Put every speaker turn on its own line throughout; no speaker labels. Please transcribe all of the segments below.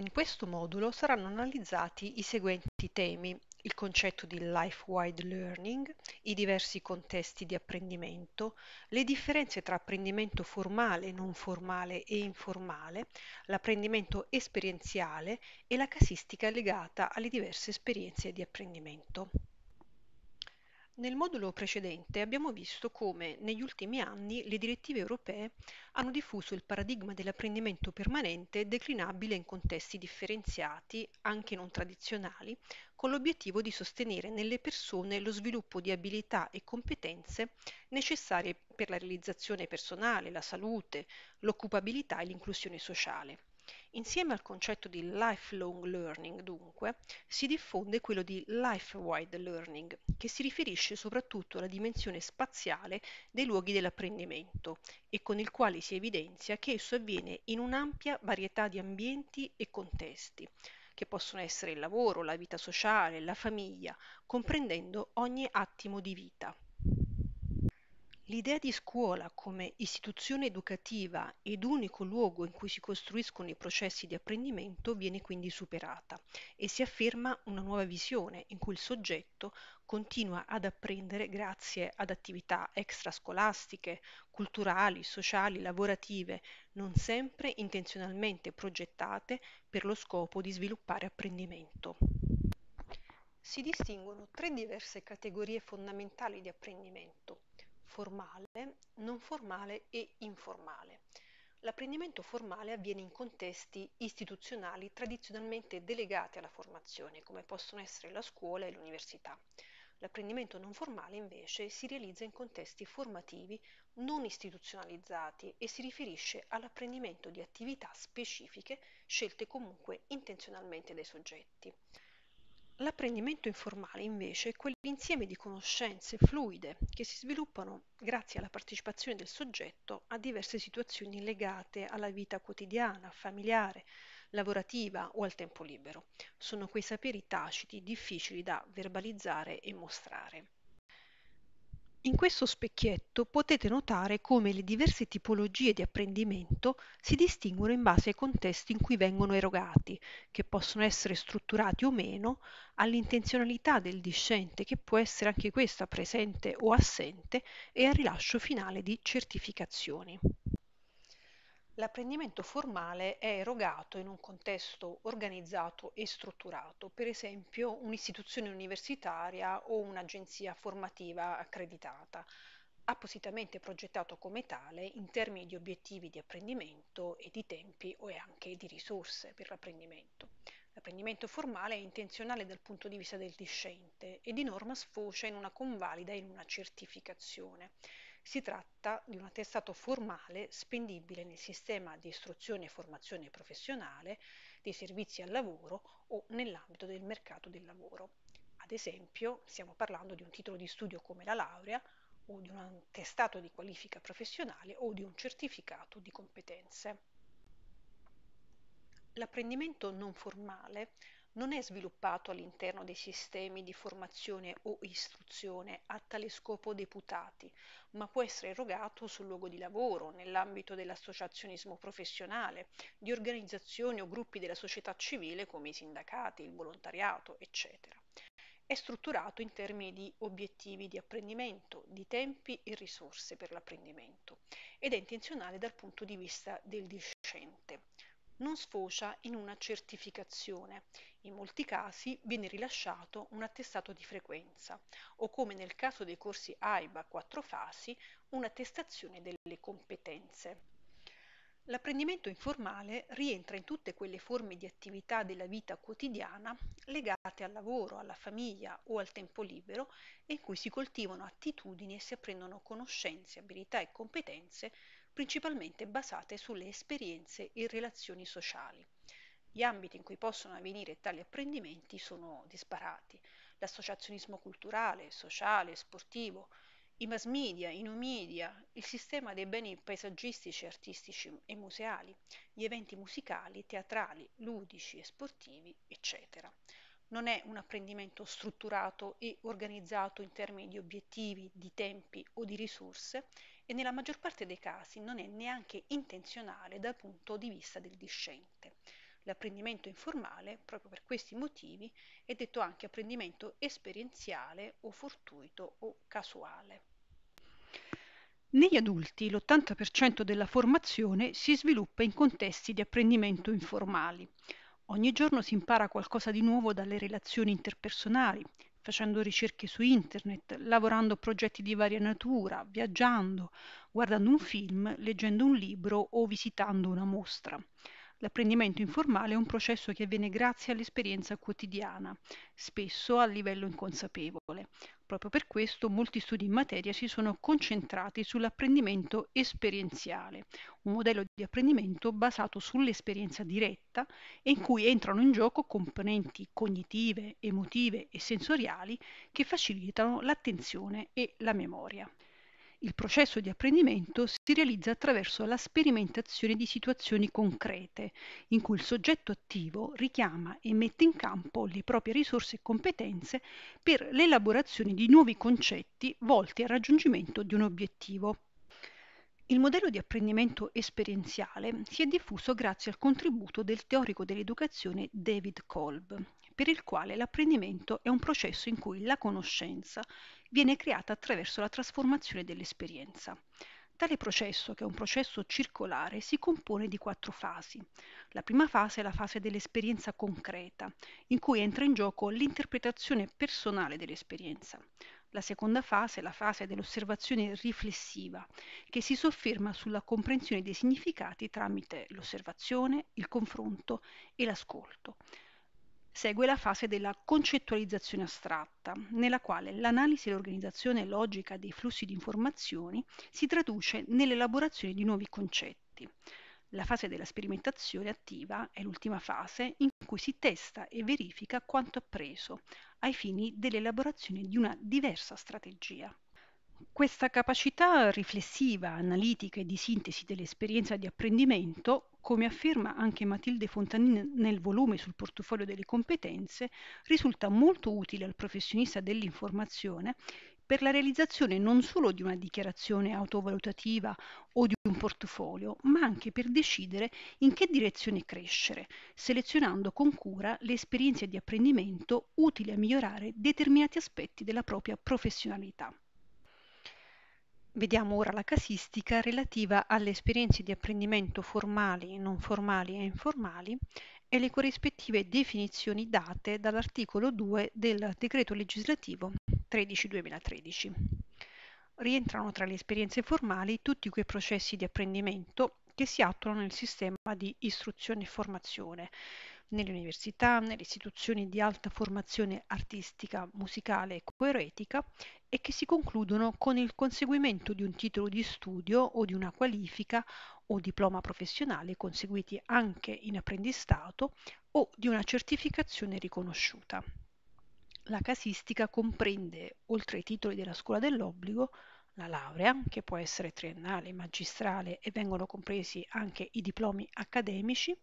In questo modulo saranno analizzati i seguenti temi, il concetto di life-wide learning, i diversi contesti di apprendimento, le differenze tra apprendimento formale, non formale e informale, l'apprendimento esperienziale e la casistica legata alle diverse esperienze di apprendimento. Nel modulo precedente abbiamo visto come negli ultimi anni le direttive europee hanno diffuso il paradigma dell'apprendimento permanente declinabile in contesti differenziati, anche non tradizionali, con l'obiettivo di sostenere nelle persone lo sviluppo di abilità e competenze necessarie per la realizzazione personale, la salute, l'occupabilità e l'inclusione sociale. Insieme al concetto di lifelong learning, dunque, si diffonde quello di life-wide learning, che si riferisce soprattutto alla dimensione spaziale dei luoghi dell'apprendimento e con il quale si evidenzia che esso avviene in un'ampia varietà di ambienti e contesti, che possono essere il lavoro, la vita sociale, la famiglia, comprendendo ogni attimo di vita. L'idea di scuola come istituzione educativa ed unico luogo in cui si costruiscono i processi di apprendimento viene quindi superata e si afferma una nuova visione in cui il soggetto continua ad apprendere grazie ad attività extrascolastiche, culturali, sociali, lavorative, non sempre intenzionalmente progettate per lo scopo di sviluppare apprendimento. Si distinguono tre diverse categorie fondamentali di apprendimento formale, non formale e informale. L'apprendimento formale avviene in contesti istituzionali tradizionalmente delegati alla formazione, come possono essere la scuola e l'università. L'apprendimento non formale invece si realizza in contesti formativi non istituzionalizzati e si riferisce all'apprendimento di attività specifiche scelte comunque intenzionalmente dai soggetti. L'apprendimento informale invece è quell'insieme di conoscenze fluide che si sviluppano grazie alla partecipazione del soggetto a diverse situazioni legate alla vita quotidiana, familiare, lavorativa o al tempo libero. Sono quei saperi taciti difficili da verbalizzare e mostrare. In questo specchietto potete notare come le diverse tipologie di apprendimento si distinguono in base ai contesti in cui vengono erogati, che possono essere strutturati o meno, all'intenzionalità del discente, che può essere anche questa presente o assente, e al rilascio finale di certificazioni. L'apprendimento formale è erogato in un contesto organizzato e strutturato, per esempio un'istituzione universitaria o un'agenzia formativa accreditata, appositamente progettato come tale in termini di obiettivi di apprendimento e di tempi o anche di risorse per l'apprendimento. L'apprendimento formale è intenzionale dal punto di vista del discente e di norma sfocia in una convalida e in una certificazione. Si tratta di un attestato formale spendibile nel sistema di istruzione e formazione professionale, dei servizi al lavoro o nell'ambito del mercato del lavoro. Ad esempio, stiamo parlando di un titolo di studio come la laurea o di un attestato di qualifica professionale o di un certificato di competenze. L'apprendimento non formale non è sviluppato all'interno dei sistemi di formazione o istruzione a tale scopo deputati, ma può essere erogato sul luogo di lavoro, nell'ambito dell'associazionismo professionale, di organizzazioni o gruppi della società civile come i sindacati, il volontariato, eccetera. È strutturato in termini di obiettivi di apprendimento, di tempi e risorse per l'apprendimento ed è intenzionale dal punto di vista del discente non sfocia in una certificazione in molti casi viene rilasciato un attestato di frequenza o come nel caso dei corsi AIBA quattro fasi un'attestazione delle competenze. L'apprendimento informale rientra in tutte quelle forme di attività della vita quotidiana legate al lavoro, alla famiglia o al tempo libero in cui si coltivano attitudini e si apprendono conoscenze, abilità e competenze principalmente basate sulle esperienze e relazioni sociali. Gli ambiti in cui possono avvenire tali apprendimenti sono disparati. L'associazionismo culturale, sociale, sportivo, i mass media, i no media, il sistema dei beni paesaggistici, artistici e museali, gli eventi musicali, teatrali, ludici e sportivi, eccetera. Non è un apprendimento strutturato e organizzato in termini di obiettivi, di tempi o di risorse e nella maggior parte dei casi non è neanche intenzionale dal punto di vista del discente. L'apprendimento informale, proprio per questi motivi, è detto anche apprendimento esperienziale o fortuito o casuale. Negli adulti l'80% della formazione si sviluppa in contesti di apprendimento informali. Ogni giorno si impara qualcosa di nuovo dalle relazioni interpersonali, facendo ricerche su internet, lavorando a progetti di varia natura, viaggiando, guardando un film, leggendo un libro o visitando una mostra. L'apprendimento informale è un processo che avviene grazie all'esperienza quotidiana, spesso a livello inconsapevole. Proprio per questo molti studi in materia si sono concentrati sull'apprendimento esperienziale, un modello di apprendimento basato sull'esperienza diretta e in cui entrano in gioco componenti cognitive, emotive e sensoriali che facilitano l'attenzione e la memoria. Il processo di apprendimento si realizza attraverso la sperimentazione di situazioni concrete, in cui il soggetto attivo richiama e mette in campo le proprie risorse e competenze per l'elaborazione di nuovi concetti volti al raggiungimento di un obiettivo. Il modello di apprendimento esperienziale si è diffuso grazie al contributo del teorico dell'educazione David Kolb, per il quale l'apprendimento è un processo in cui la conoscenza viene creata attraverso la trasformazione dell'esperienza. Tale processo, che è un processo circolare, si compone di quattro fasi. La prima fase è la fase dell'esperienza concreta, in cui entra in gioco l'interpretazione personale dell'esperienza. La seconda fase è la fase dell'osservazione riflessiva, che si sofferma sulla comprensione dei significati tramite l'osservazione, il confronto e l'ascolto. Segue la fase della concettualizzazione astratta, nella quale l'analisi e l'organizzazione logica dei flussi di informazioni si traduce nell'elaborazione di nuovi concetti. La fase della sperimentazione attiva è l'ultima fase in cui si testa e verifica quanto appreso, ai fini dell'elaborazione di una diversa strategia. Questa capacità riflessiva, analitica e di sintesi dell'esperienza di apprendimento come afferma anche Matilde Fontanin nel volume sul portafoglio delle competenze, risulta molto utile al professionista dell'informazione per la realizzazione non solo di una dichiarazione autovalutativa o di un portafoglio, ma anche per decidere in che direzione crescere, selezionando con cura le esperienze di apprendimento utili a migliorare determinati aspetti della propria professionalità. Vediamo ora la casistica relativa alle esperienze di apprendimento formali, non formali e informali e le corrispettive definizioni date dall'articolo 2 del decreto legislativo 13-2013. Rientrano tra le esperienze formali tutti quei processi di apprendimento che si attuano nel sistema di istruzione e formazione, nelle università, nelle istituzioni di alta formazione artistica, musicale e coeretica e che si concludono con il conseguimento di un titolo di studio o di una qualifica o diploma professionale conseguiti anche in apprendistato o di una certificazione riconosciuta. La casistica comprende, oltre ai titoli della scuola dell'obbligo, la laurea, che può essere triennale, magistrale e vengono compresi anche i diplomi accademici,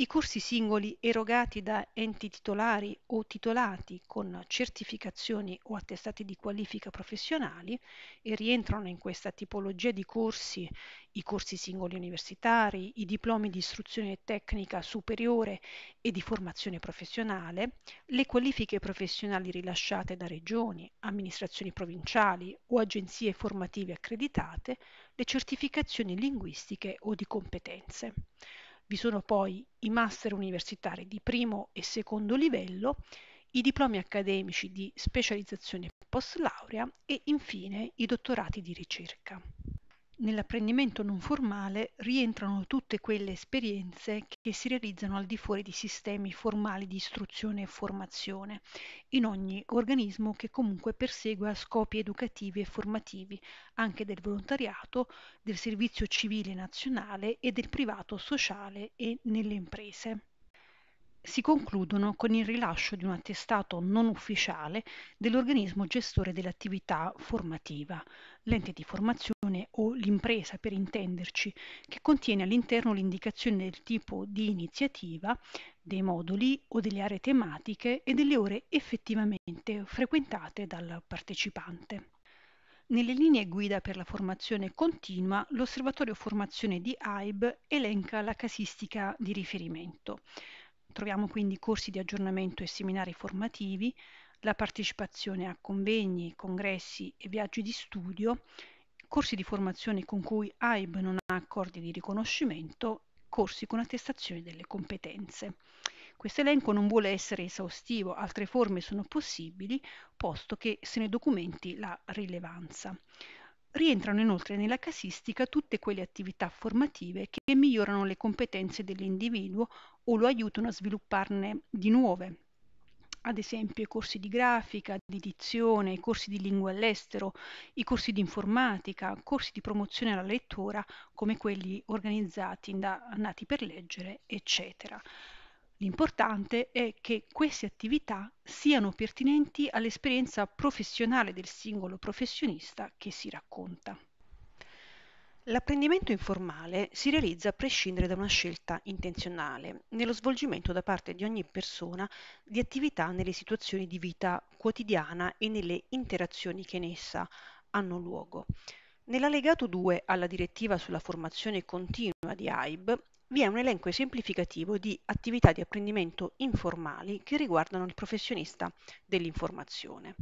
i corsi singoli erogati da enti titolari o titolati con certificazioni o attestati di qualifica professionali e rientrano in questa tipologia di corsi i corsi singoli universitari, i diplomi di istruzione tecnica superiore e di formazione professionale, le qualifiche professionali rilasciate da regioni, amministrazioni provinciali o agenzie formative accreditate, le certificazioni linguistiche o di competenze. Vi sono poi i master universitari di primo e secondo livello, i diplomi accademici di specializzazione post laurea e infine i dottorati di ricerca. Nell'apprendimento non formale rientrano tutte quelle esperienze che si realizzano al di fuori di sistemi formali di istruzione e formazione, in ogni organismo che comunque persegua scopi educativi e formativi, anche del volontariato, del servizio civile nazionale e del privato sociale e nelle imprese si concludono con il rilascio di un attestato non ufficiale dell'organismo gestore dell'attività formativa, l'ente di formazione o l'impresa per intenderci, che contiene all'interno l'indicazione del tipo di iniziativa, dei moduli o delle aree tematiche e delle ore effettivamente frequentate dal partecipante. Nelle linee guida per la formazione continua, l'Osservatorio Formazione di AIB elenca la casistica di riferimento. Troviamo quindi corsi di aggiornamento e seminari formativi, la partecipazione a convegni, congressi e viaggi di studio, corsi di formazione con cui AIB non ha accordi di riconoscimento, corsi con attestazione delle competenze. Questo elenco non vuole essere esaustivo, altre forme sono possibili, posto che se ne documenti la rilevanza. Rientrano inoltre nella casistica tutte quelle attività formative che migliorano le competenze dell'individuo o lo aiutano a svilupparne di nuove. Ad esempio i corsi di grafica, di dizione, i corsi di lingua all'estero, i corsi di informatica, corsi di promozione alla lettura come quelli organizzati da Nati per Leggere, eccetera. L'importante è che queste attività siano pertinenti all'esperienza professionale del singolo professionista che si racconta. L'apprendimento informale si realizza a prescindere da una scelta intenzionale, nello svolgimento da parte di ogni persona di attività nelle situazioni di vita quotidiana e nelle interazioni che in essa hanno luogo. Nell'allegato 2 alla direttiva sulla formazione continua di AIB vi è un elenco esemplificativo di attività di apprendimento informali che riguardano il professionista dell'informazione.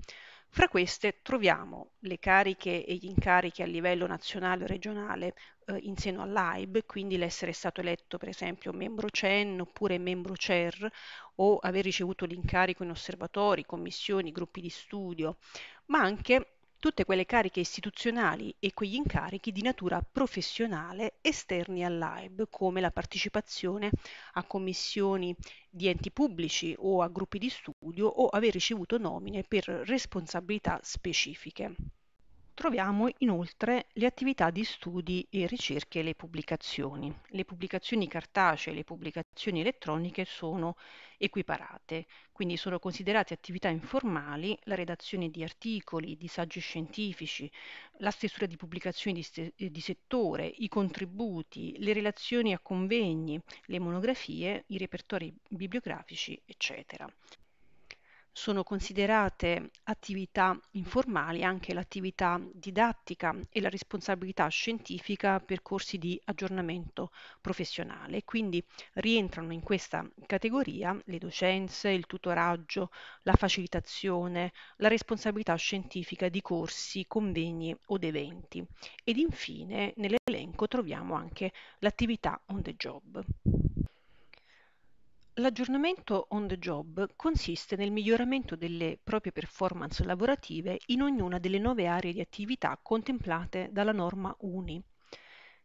Fra queste troviamo le cariche e gli incarichi a livello nazionale o regionale eh, in seno all'AIB, quindi l'essere stato eletto per esempio membro CEN oppure membro CER o aver ricevuto l'incarico in osservatori, commissioni, gruppi di studio, ma anche tutte quelle cariche istituzionali e quegli incarichi di natura professionale esterni all'AIB, come la partecipazione a commissioni di enti pubblici o a gruppi di studio o aver ricevuto nomine per responsabilità specifiche. Troviamo inoltre le attività di studi e ricerche e le pubblicazioni. Le pubblicazioni cartacee e le pubblicazioni elettroniche sono equiparate, quindi sono considerate attività informali la redazione di articoli, di saggi scientifici, la stesura di pubblicazioni di, di settore, i contributi, le relazioni a convegni, le monografie, i repertori bibliografici, eccetera. Sono considerate attività informali anche l'attività didattica e la responsabilità scientifica per corsi di aggiornamento professionale, quindi rientrano in questa categoria le docenze, il tutoraggio, la facilitazione, la responsabilità scientifica di corsi, convegni od eventi. Ed infine nell'elenco troviamo anche l'attività on the job. L'aggiornamento on the job consiste nel miglioramento delle proprie performance lavorative in ognuna delle nove aree di attività contemplate dalla norma UNI.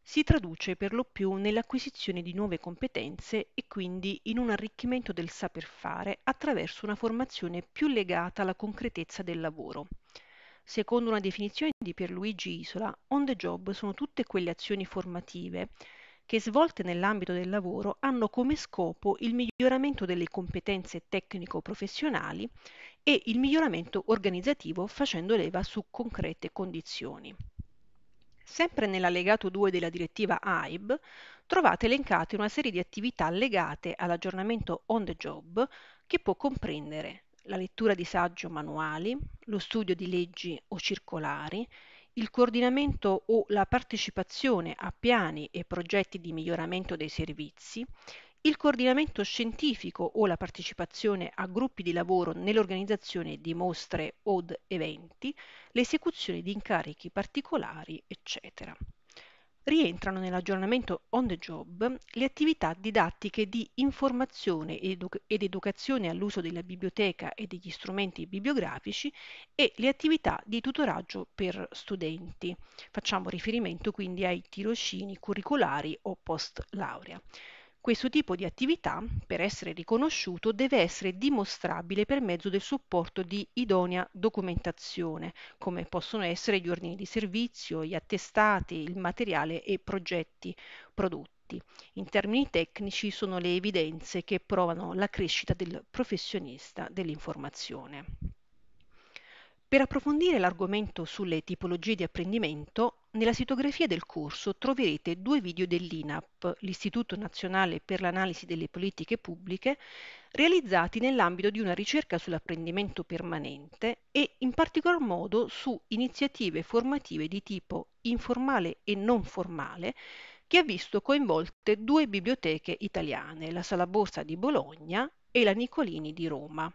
Si traduce per lo più nell'acquisizione di nuove competenze e quindi in un arricchimento del saper fare attraverso una formazione più legata alla concretezza del lavoro. Secondo una definizione di Pierluigi Isola, on the job sono tutte quelle azioni formative che svolte nell'ambito del lavoro hanno come scopo il miglioramento delle competenze tecnico-professionali e il miglioramento organizzativo facendo leva su concrete condizioni. Sempre nell'allegato 2 della direttiva AIB trovate elencate una serie di attività legate all'aggiornamento on the job che può comprendere la lettura di saggi o manuali, lo studio di leggi o circolari, il coordinamento o la partecipazione a piani e progetti di miglioramento dei servizi, il coordinamento scientifico o la partecipazione a gruppi di lavoro nell'organizzazione di mostre od eventi, l'esecuzione di incarichi particolari, eccetera. Rientrano nell'aggiornamento on the job le attività didattiche di informazione ed educazione all'uso della biblioteca e degli strumenti bibliografici e le attività di tutoraggio per studenti. Facciamo riferimento quindi ai tirocini curricolari o post laurea. Questo tipo di attività, per essere riconosciuto, deve essere dimostrabile per mezzo del supporto di idonea documentazione, come possono essere gli ordini di servizio, gli attestati, il materiale e progetti prodotti. In termini tecnici sono le evidenze che provano la crescita del professionista dell'informazione. Per approfondire l'argomento sulle tipologie di apprendimento nella sitografia del corso troverete due video dell'INAP, l'Istituto Nazionale per l'Analisi delle Politiche Pubbliche, realizzati nell'ambito di una ricerca sull'apprendimento permanente e in particolar modo su iniziative formative di tipo informale e non formale che ha visto coinvolte due biblioteche italiane, la Sala Borsa di Bologna e la Nicolini di Roma.